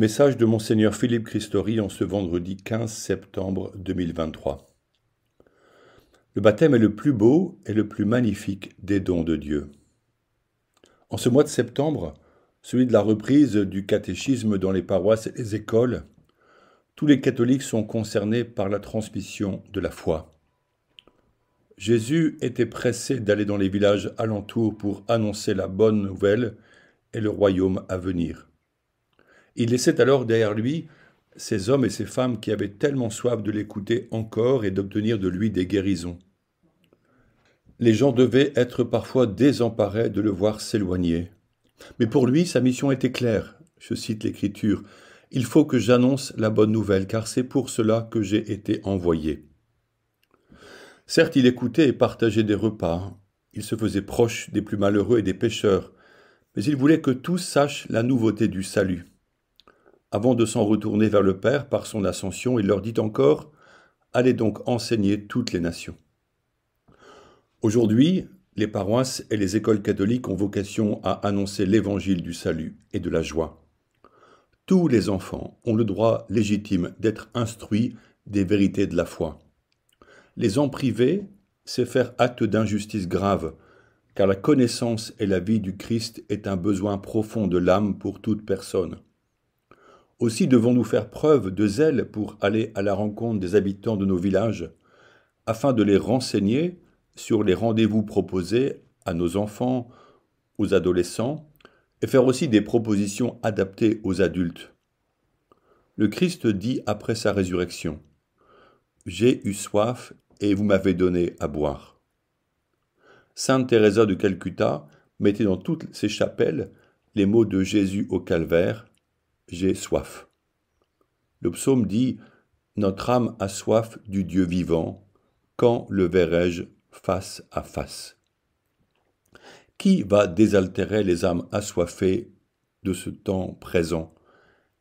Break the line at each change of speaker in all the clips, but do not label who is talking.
Message de Monseigneur Philippe Christori en ce vendredi 15 septembre 2023. Le baptême est le plus beau et le plus magnifique des dons de Dieu. En ce mois de septembre, celui de la reprise du catéchisme dans les paroisses et les écoles, tous les catholiques sont concernés par la transmission de la foi. Jésus était pressé d'aller dans les villages alentours pour annoncer la bonne nouvelle et le royaume à venir. Il laissait alors derrière lui ces hommes et ces femmes qui avaient tellement soif de l'écouter encore et d'obtenir de lui des guérisons. Les gens devaient être parfois désemparés de le voir s'éloigner. Mais pour lui, sa mission était claire. Je cite l'Écriture. Il faut que j'annonce la bonne nouvelle, car c'est pour cela que j'ai été envoyé. Certes, il écoutait et partageait des repas, il se faisait proche des plus malheureux et des pêcheurs. mais il voulait que tous sachent la nouveauté du salut avant de s'en retourner vers le Père par son ascension, il leur dit encore Allez donc enseigner toutes les nations. Aujourd'hui, les paroisses et les écoles catholiques ont vocation à annoncer l'évangile du salut et de la joie. Tous les enfants ont le droit légitime d'être instruits des vérités de la foi. Les en priver, c'est faire acte d'injustice grave, car la connaissance et la vie du Christ est un besoin profond de l'âme pour toute personne. Aussi devons-nous faire preuve de zèle pour aller à la rencontre des habitants de nos villages, afin de les renseigner sur les rendez-vous proposés à nos enfants, aux adolescents, et faire aussi des propositions adaptées aux adultes. Le Christ dit après sa résurrection, J'ai eu soif et vous m'avez donné à boire. Sainte Thérèse de Calcutta mettait dans toutes ses chapelles les mots de Jésus au calvaire j'ai soif. Le psaume dit Notre âme a soif du Dieu vivant, quand le verrai-je face à face Qui va désaltérer les âmes assoiffées de ce temps présent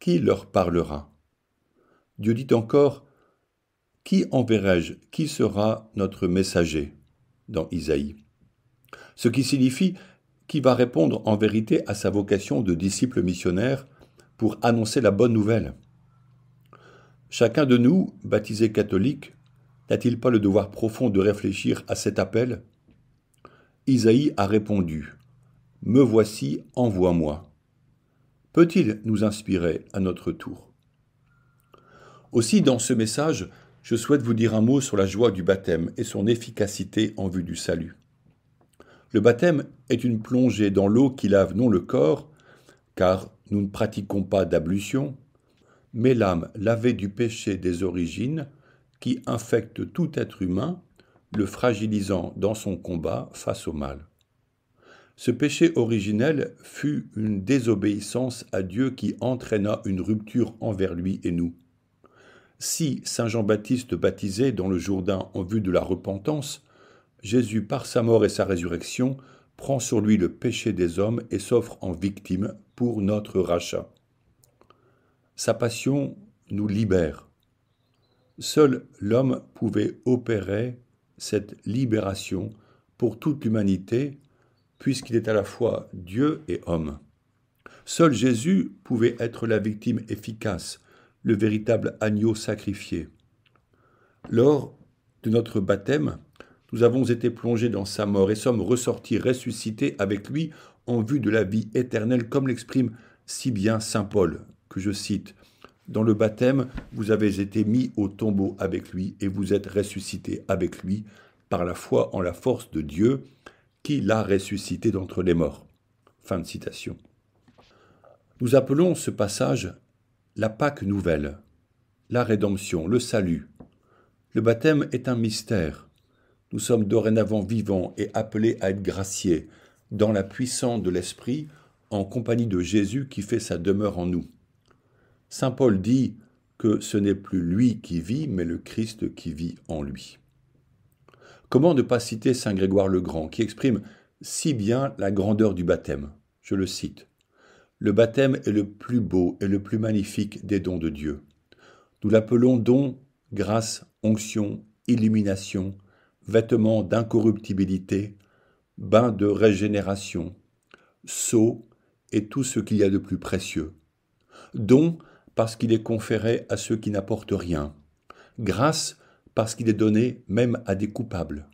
Qui leur parlera Dieu dit encore Qui verrai je Qui sera notre messager dans Isaïe. Ce qui signifie qui va répondre en vérité à sa vocation de disciple missionnaire pour annoncer la bonne nouvelle. Chacun de nous, baptisé catholique, n'a-t-il pas le devoir profond de réfléchir à cet appel Isaïe a répondu Me voici, envoie-moi. Peut-il nous inspirer à notre tour Aussi, dans ce message, je souhaite vous dire un mot sur la joie du baptême et son efficacité en vue du salut. Le baptême est une plongée dans l'eau qui lave non le corps, car nous ne pratiquons pas d'ablution, mais l'âme lavée du péché des origines qui infecte tout être humain, le fragilisant dans son combat face au mal. Ce péché originel fut une désobéissance à Dieu qui entraîna une rupture envers lui et nous. Si Saint Jean-Baptiste baptisait dans le Jourdain en vue de la repentance, Jésus, par sa mort et sa résurrection, prend sur lui le péché des hommes et s'offre en victime pour notre rachat. Sa passion nous libère. Seul l'homme pouvait opérer cette libération pour toute l'humanité, puisqu'il est à la fois Dieu et homme. Seul Jésus pouvait être la victime efficace, le véritable agneau sacrifié. Lors de notre baptême, nous avons été plongés dans sa mort et sommes ressortis ressuscités avec lui en vue de la vie éternelle, comme l'exprime si bien Saint Paul, que je cite. Dans le baptême, vous avez été mis au tombeau avec lui et vous êtes ressuscités avec lui par la foi en la force de Dieu qui l'a ressuscité d'entre les morts. Fin de citation. Nous appelons ce passage la Pâque nouvelle, la rédemption, le salut. Le baptême est un mystère. Nous sommes dorénavant vivants et appelés à être graciés, dans la puissance de l'Esprit, en compagnie de Jésus qui fait sa demeure en nous. Saint Paul dit que ce n'est plus lui qui vit, mais le Christ qui vit en lui. Comment ne pas citer Saint Grégoire le Grand, qui exprime si bien la grandeur du baptême Je le cite. Le baptême est le plus beau et le plus magnifique des dons de Dieu. Nous l'appelons don, grâce, onction, illumination, vêtements d'incorruptibilité, bain de régénération, sceau et tout ce qu'il y a de plus précieux. Don parce qu'il est conféré à ceux qui n'apportent rien. Grâce parce qu'il est donné même à des coupables.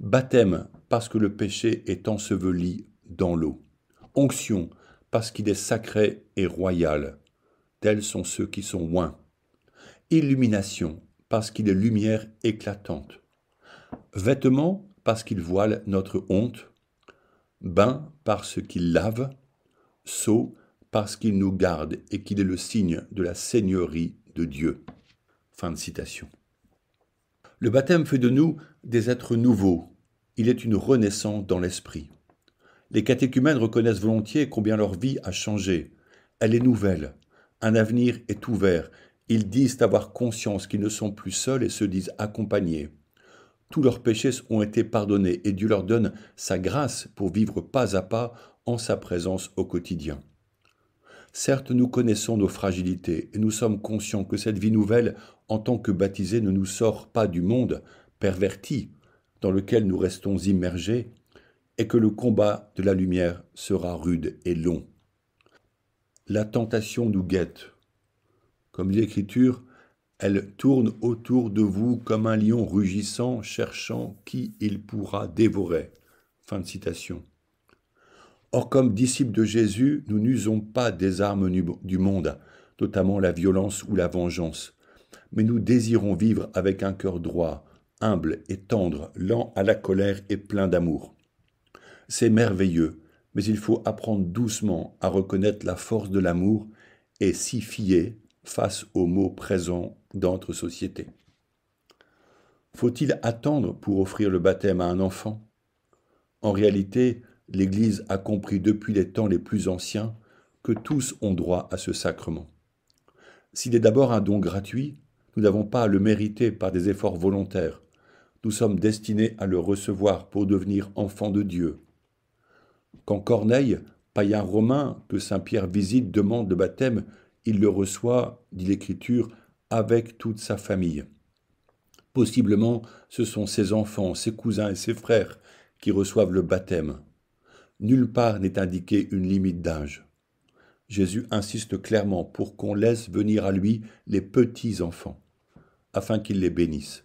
Baptême parce que le péché est enseveli dans l'eau. Onction parce qu'il est sacré et royal. Tels sont ceux qui sont loin. Illumination parce qu'il est lumière éclatante. Vêtements, parce qu'ils voilent notre honte. Bain, parce qu'ils lavent. Sceau, parce qu'ils nous gardent et qu'il est le signe de la seigneurie de Dieu. Fin de citation. Le baptême fait de nous des êtres nouveaux. Il est une renaissance dans l'esprit. Les catéchumènes reconnaissent volontiers combien leur vie a changé. Elle est nouvelle. Un avenir est ouvert. Ils disent avoir conscience qu'ils ne sont plus seuls et se disent accompagnés tous leurs péchés ont été pardonnés et Dieu leur donne sa grâce pour vivre pas à pas en sa présence au quotidien. Certes, nous connaissons nos fragilités et nous sommes conscients que cette vie nouvelle, en tant que baptisés, ne nous sort pas du monde perverti dans lequel nous restons immergés et que le combat de la lumière sera rude et long. La tentation nous guette. Comme l'Écriture, elle tourne autour de vous comme un lion rugissant, cherchant qui il pourra dévorer. Fin de citation. Or, comme disciples de Jésus, nous n'usons pas des armes du monde, notamment la violence ou la vengeance, mais nous désirons vivre avec un cœur droit, humble et tendre, lent à la colère et plein d'amour. C'est merveilleux, mais il faut apprendre doucement à reconnaître la force de l'amour et s'y fier face aux maux présents d'entre sociétés. Faut-il attendre pour offrir le baptême à un enfant En réalité, l'Église a compris depuis les temps les plus anciens que tous ont droit à ce sacrement. S'il est d'abord un don gratuit, nous n'avons pas à le mériter par des efforts volontaires. Nous sommes destinés à le recevoir pour devenir enfants de Dieu. Quand Corneille, païen romain que Saint Pierre visite, demande le baptême, il le reçoit, dit l'Écriture, avec toute sa famille. Possiblement, ce sont ses enfants, ses cousins et ses frères qui reçoivent le baptême. Nulle part n'est indiquée une limite d'âge. Jésus insiste clairement pour qu'on laisse venir à lui les petits-enfants, afin qu'il les bénisse.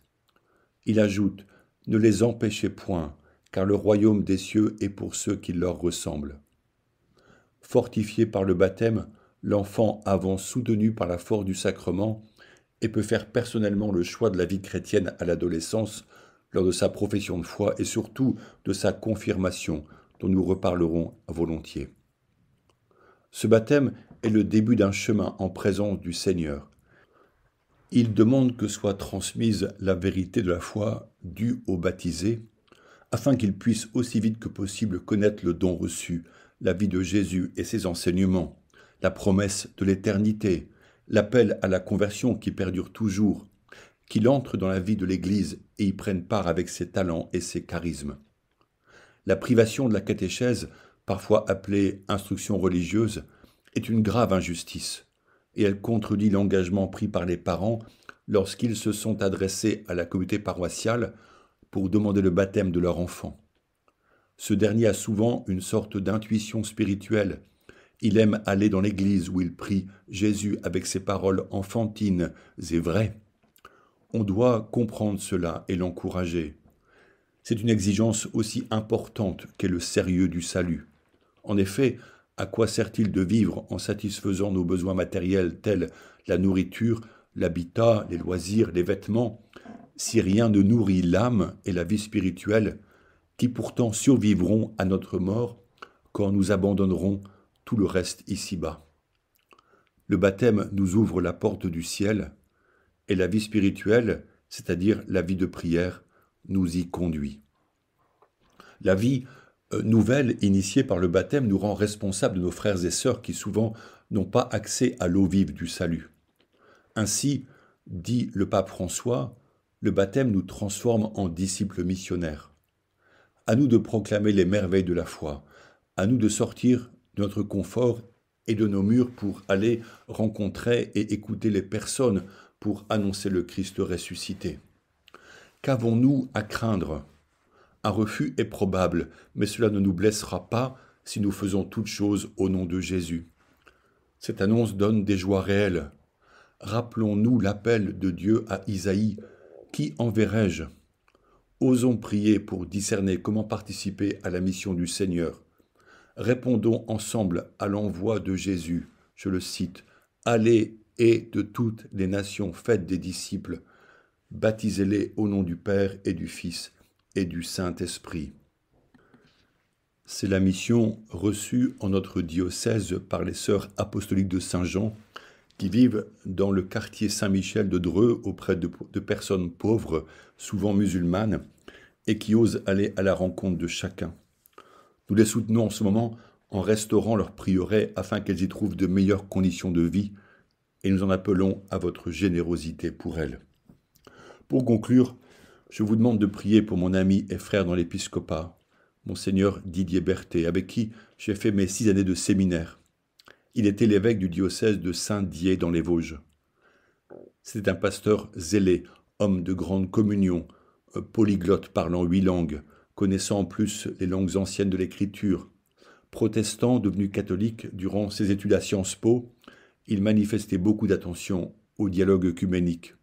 Il ajoute Ne les empêchez point, car le royaume des cieux est pour ceux qui leur ressemblent. Fortifié par le baptême, l'enfant, avant soutenu par la force du sacrement, et peut faire personnellement le choix de la vie chrétienne à l'adolescence lors de sa profession de foi et surtout de sa confirmation, dont nous reparlerons volontiers. Ce baptême est le début d'un chemin en présence du Seigneur. Il demande que soit transmise la vérité de la foi due au baptisé, afin qu'il puisse aussi vite que possible connaître le don reçu, la vie de Jésus et ses enseignements, la promesse de l'éternité, l'appel à la conversion qui perdure toujours, qu'il entre dans la vie de l'Église et y prenne part avec ses talents et ses charismes. La privation de la catéchèse, parfois appelée instruction religieuse, est une grave injustice, et elle contredit l'engagement pris par les parents lorsqu'ils se sont adressés à la communauté paroissiale pour demander le baptême de leur enfant. Ce dernier a souvent une sorte d'intuition spirituelle il aime aller dans l'église où il prie Jésus avec ses paroles enfantines et vraies. On doit comprendre cela et l'encourager. C'est une exigence aussi importante qu'est le sérieux du salut. En effet, à quoi sert-il de vivre en satisfaisant nos besoins matériels tels la nourriture, l'habitat, les loisirs, les vêtements, si rien ne nourrit l'âme et la vie spirituelle, qui pourtant survivront à notre mort quand nous abandonnerons tout le reste ici-bas. Le baptême nous ouvre la porte du ciel, et la vie spirituelle, c'est-à-dire la vie de prière, nous y conduit. La vie euh, nouvelle initiée par le baptême nous rend responsables de nos frères et sœurs qui souvent n'ont pas accès à l'eau vive du salut. Ainsi, dit le pape François, le baptême nous transforme en disciples missionnaires. À nous de proclamer les merveilles de la foi, à nous de sortir de notre confort et de nos murs pour aller rencontrer et écouter les personnes pour annoncer le Christ ressuscité. Qu'avons-nous à craindre Un refus est probable, mais cela ne nous blessera pas si nous faisons toutes choses au nom de Jésus. Cette annonce donne des joies réelles. Rappelons-nous l'appel de Dieu à Isaïe. Qui enverrai-je Osons prier pour discerner comment participer à la mission du Seigneur. Répondons ensemble à l'envoi de Jésus. Je le cite. Allez et de toutes les nations faites des disciples. Baptisez-les au nom du Père et du Fils et du Saint-Esprit. C'est la mission reçue en notre diocèse par les sœurs apostoliques de Saint-Jean qui vivent dans le quartier Saint-Michel de Dreux auprès de, personnes pauvres, souvent musulmanes, et qui osent aller à la rencontre de chacun. Nous les soutenons en ce moment en restaurant leur prieuré afin qu'elles y trouvent de meilleures conditions de vie et nous en appelons à votre générosité pour elles. Pour conclure, je vous demande de prier pour mon ami et frère dans l'épiscopat, monseigneur Didier Berthet, avec qui j'ai fait mes six années de séminaire. Il était l'évêque du diocèse de Saint-Dié dans les Vosges. C'était un pasteur zélé, homme de grande communion, euh, polyglotte parlant huit langues, connaissant en plus les langues anciennes de l'écriture. Protestant devenu catholique durant ses études à Sciences Po, il manifestait beaucoup d'attention au dialogue œcuménique.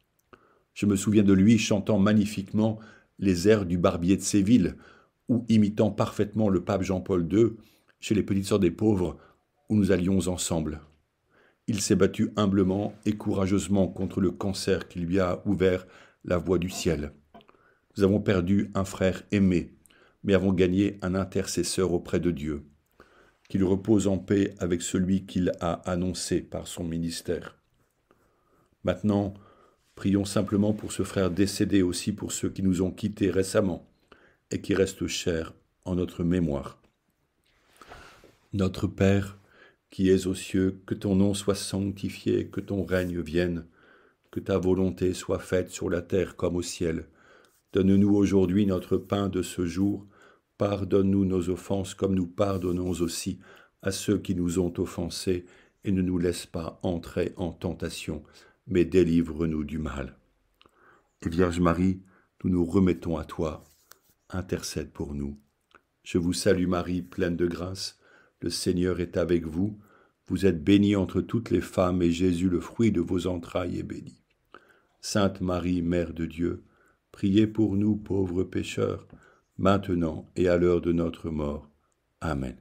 Je me souviens de lui chantant magnifiquement les airs du barbier de Séville, ou imitant parfaitement le pape Jean-Paul II chez les petites sœurs des pauvres, où nous allions ensemble. Il s'est battu humblement et courageusement contre le cancer qui lui a ouvert la voie du ciel. Nous avons perdu un frère aimé, mais avons gagné un intercesseur auprès de Dieu. Qu'il repose en paix avec celui qu'il a annoncé par son ministère. Maintenant, prions simplement pour ce frère décédé, aussi pour ceux qui nous ont quittés récemment et qui restent chers en notre mémoire. Notre Père, qui es aux cieux, que ton nom soit sanctifié, que ton règne vienne, que ta volonté soit faite sur la terre comme au ciel. Donne-nous aujourd'hui notre pain de ce jour. Pardonne-nous nos offenses comme nous pardonnons aussi à ceux qui nous ont offensés, et ne nous laisse pas entrer en tentation, mais délivre-nous du mal. Et Vierge Marie, nous nous remettons à toi. Intercède pour nous. Je vous salue Marie, pleine de grâce. Le Seigneur est avec vous. Vous êtes bénie entre toutes les femmes, et Jésus, le fruit de vos entrailles, est béni. Sainte Marie, Mère de Dieu, priez pour nous pauvres pécheurs maintenant et à l'heure de notre mort. Amen.